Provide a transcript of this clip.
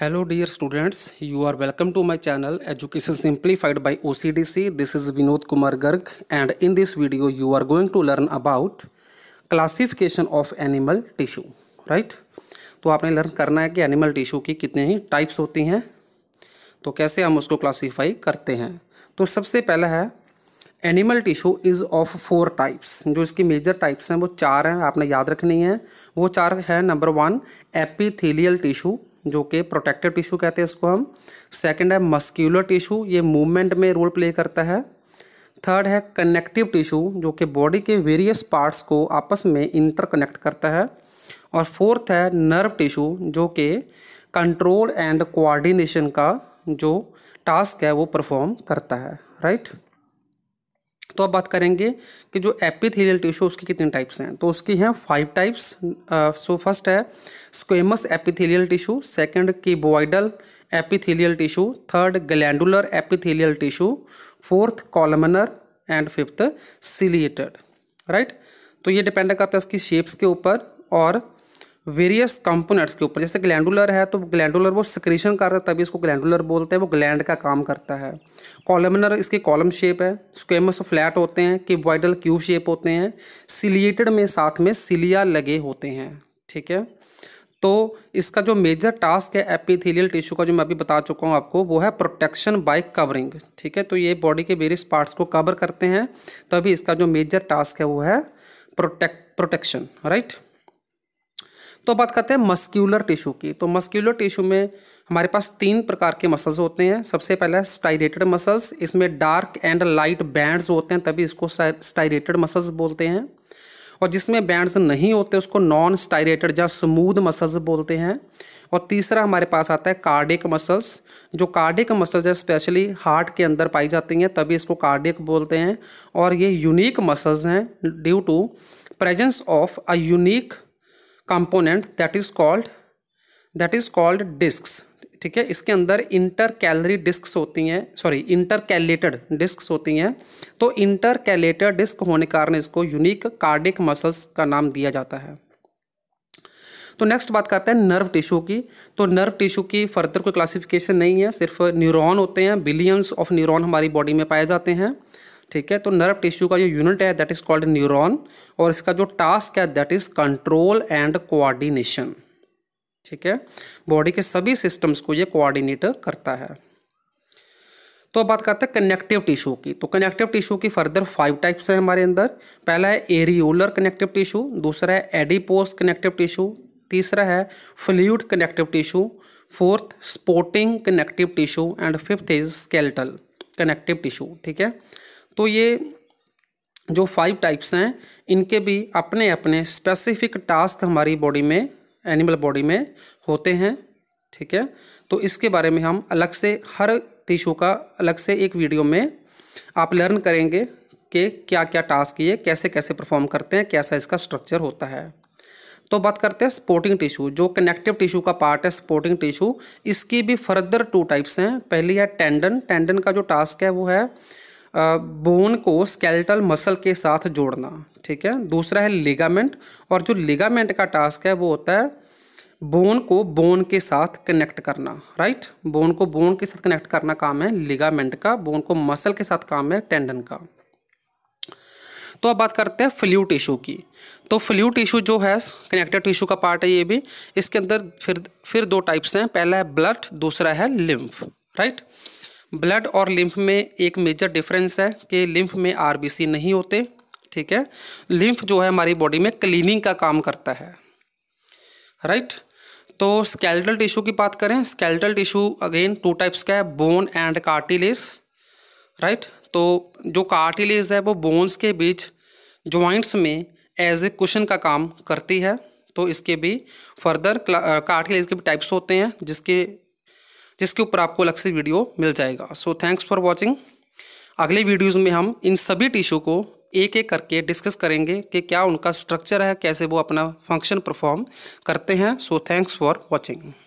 Hello dear students you are welcome to my channel education simplified by OCDC this is Vinod Kumar Garg and in this video you are going to learn about classification of animal tissue right तो आपने learn करना है कि animal tissue की कितने ही types होती हैं तो कैसे हम उसको क्लासीफाई करते हैं तो सबसे पहला है animal tissue is of four types जो इसकी मेजर टाइप्स हैं वो चार हैं आपने याद रखनी है वो चार हैं नंबर वन एपीथीलियल टिशू जो कि प्रोटेक्टिव टिश्यू कहते हैं इसको हम सेकंड है मस्क्यूलर टिश्यू ये मूवमेंट में रोल प्ले करता है थर्ड है कनेक्टिव टिश्यू जो कि बॉडी के वेरियस पार्ट्स को आपस में इंटरकनेक्ट करता है और फोर्थ है नर्व टिश्यू जो कि कंट्रोल एंड कोऑर्डिनेशन का जो टास्क है वो परफॉर्म करता है राइट right? तो अब बात करेंगे कि जो एपिथेलियल टिश्यू उसकी कितने टाइप्स हैं तो उसकी हैं फाइव टाइप्स सो फर्स्ट है squamous epithelial tissue second cuboidal epithelial tissue third glandular epithelial tissue fourth columnar and fifth ciliated right तो ये डिपेंड करता है उसकी शेप्स के ऊपर और वेरियस कंपोनेंट्स के ऊपर जैसे ग्लैंडुलर है तो ग्लैंडुलर वो सिक्रीशन करता है तभी इसको ग्लैंडुलर बोलते हैं वो ग्लैंड का काम करता है कॉलमनर इसके कॉलम शेप है स्क्वेमस फ्लैट होते हैं कि वाइडल क्यूब शेप होते हैं सिलिएटेड में साथ में सिलिया लगे होते हैं ठीक है तो इसका जो मेजर टास्क है एपिथेलियल टिश्यू का जो मैं अभी बता चुका हूँ आपको वो है प्रोटेक्शन बाय कवरिंग ठीक है तो ये बॉडी के वेरियस पार्ट्स को कवर करते हैं तभी इसका जो मेजर टास्क है वो है प्रोटेक्ट प्रोटेक्शन राइट तो बात करते हैं मस्क्यूलर टिश्यू की तो मस्क्यूलर टिश्यू में हमारे पास तीन प्रकार के मसल्स होते हैं सबसे पहला स्टाइरेटेड मसल्स इसमें डार्क एंड लाइट बैंड्स होते हैं तभी इसको स्टाइरेटेड मसल्स बोलते हैं और जिसमें बैंड्स नहीं होते उसको नॉन स्टाइरेटेड या स्मूद मसल्स बोलते हैं और तीसरा हमारे पास आता है कार्डिक मसल्स जो कार्डिक मसल्स है स्पेशली हार्ट के अंदर पाई जाती हैं तभी इसको कार्डिक बोलते हैं और ये यूनिक मसल्स हैं due to presence of a unique component that is called that is called discs ठीक है इसके अंदर इंटर कैलरी डिस्क होती हैं सॉरी इंटर कैलेटेड डिस्क होती हैं तो इंटर कैलेटेड डिस्क होने के कारण इसको यूनिक कार्डिक मसल्स का नाम दिया जाता है तो नेक्स्ट बात करते हैं नर्व टिश्यू की तो नर्व टिश्यू की फर्दर कोई क्लासिफिकेशन नहीं है सिर्फ न्यूरॉन होते हैं बिलियंस ऑफ न्यूरॉन हमारी बॉडी में पाए जाते हैं ठीक है तो नर्व टिश्यू का जो यूनिट है दैट इज कॉल्ड न्यूरॉन और इसका जो टास्क है that is control and coordination ठीक है बॉडी के सभी सिस्टम्स को ये कोऑर्डिनेट करता है तो अब बात करते हैं कनेक्टिव टिश्यू की तो कनेक्टिव टिश्यू की फर्दर फाइव टाइप्स है हमारे अंदर पहला है एरियोलर कनेक्टिव टिश्यू दूसरा है एडिपोस कनेक्टिव टिश्यू तीसरा है fluid connective tissue fourth supporting connective tissue and fifth is skeletal connective tissue ठीक है तो ये जो फाइव टाइप्स हैं इनके भी अपने अपने स्पेसिफिक टास्क हमारी बॉडी में एनिमल बॉडी में होते हैं ठीक है तो इसके बारे में हम अलग से हर टिश्यू का अलग से एक वीडियो में आप लर्न करेंगे कि क्या क्या टास्क ये कैसे कैसे परफॉर्म करते हैं कैसा इसका स्ट्रक्चर होता है तो बात करते हैं स्पोर्टिंग टिश्यू जो कनेक्टिव टिश्यू का पार्ट है स्पोर्टिंग टिश्यू इसकी भी फर्दर टू टाइप्स हैं पहली है टेंडन टेंडन का जो टास्क है वो है बोन को स्केलेटल मसल के साथ जोड़ना ठीक है दूसरा है लिगामेंट और जो लिगामेंट का टास्क है वो होता है बोन को बोन के साथ कनेक्ट करना राइट बोन को बोन के साथ कनेक्ट करना काम है लिगामेंट का बोन को मसल के साथ काम है टेंडन का तो अब बात करते हैं फ्ल्यू टिश्यू की तो फ्ल्यू टिश्यू जो है कनेक्टेड टिश्यू का पार्ट है ये भी इसके अंदर फिर फिर दो टाइप्स हैं पहला है ब्लड दूसरा है लिम्फ राइट right? ब्लड और लिम्फ में एक मेजर डिफरेंस है कि लिम्फ में आर नहीं होते ठीक है लिम्फ जो है हमारी बॉडी में क्लीनिंग का काम करता है राइट तो स्केल्टल टिश्यू की बात करें skeletal tissue again two types का है बोन एंड कार्टिलेज राइट तो जो कार्टिलेज है वो बोन्स के बीच ज्वाइंट्स में एज ए कुशन का काम करती है तो इसके भी फर्दर कार्टिलेज के भी टाइप्स होते हैं जिसके जिसके ऊपर आपको अलग से वीडियो मिल जाएगा सो थैंक्स फॉर वॉचिंग अगले वीडियोज़ में हम इन सभी टिश्यू को एक एक करके डिस्कस करेंगे कि क्या उनका स्ट्रक्चर है कैसे वो अपना फंक्शन परफॉर्म करते हैं सो थैंक्स फॉर वॉचिंग